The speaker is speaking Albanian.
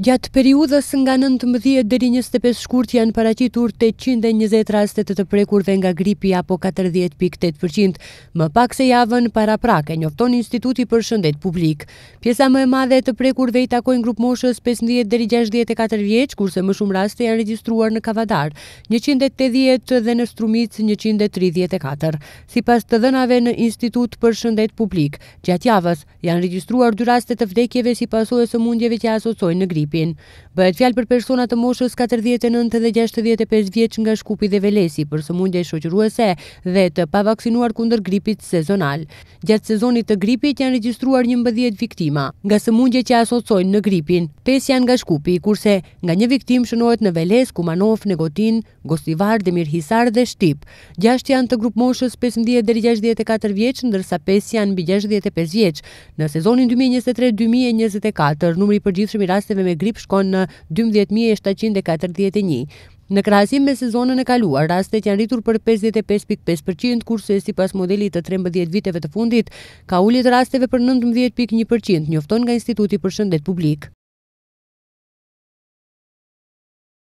Gjatë periudhës nga 19 deri 25 shkurt janë paracitur 820 rastet të të prekurve nga gripi apo 40.8%. Më pak se javën para prake njofton instituti për shëndet publik. Pjesa më e madhe të prekurve i takojnë grup moshës 15 deri 64 vjeç, kurse më shumë raste janë registruar në Kavadar, 180 dhe në Strumic 134. Si pas të dënave në institut për shëndet publik, gjatë javës janë registruar dy rastet të vdekjeve si pasu e së mundjeve që asocojnë në grip. Shqipin. Bëhet fjalë për persona të moshës 49 dhe 65 vjeç nga Shkupi dhe Velesi për sëmundje shoqëruese dhe të pavaksinuar kundër gripit sezonal. Gjatë sezonit të gripit janë regjistruar 11 viktima nga mundje që asocojnë në gripin. pes janë nga Shkupi, kurse nga një viktim shënohet në Veles, Kumanov, Negotin, Gostivar, Demir Hisar dhe Shtip. 6 janë të grup moshës 15 deri 64 vjeç, ndërsa pes janë mbi 65 vjeç. Në sezonin 2023-2024, numri i përgjithshëm i rasteve me grip shkon në 12.741. Në krasim me sezonën e kaluar, rastet janë rritur për 55.5%, kurse si pas modelit të 13 viteve të fundit, ka ullit rasteve për 19.1%, njofton nga Instituti për Shëndet Publik.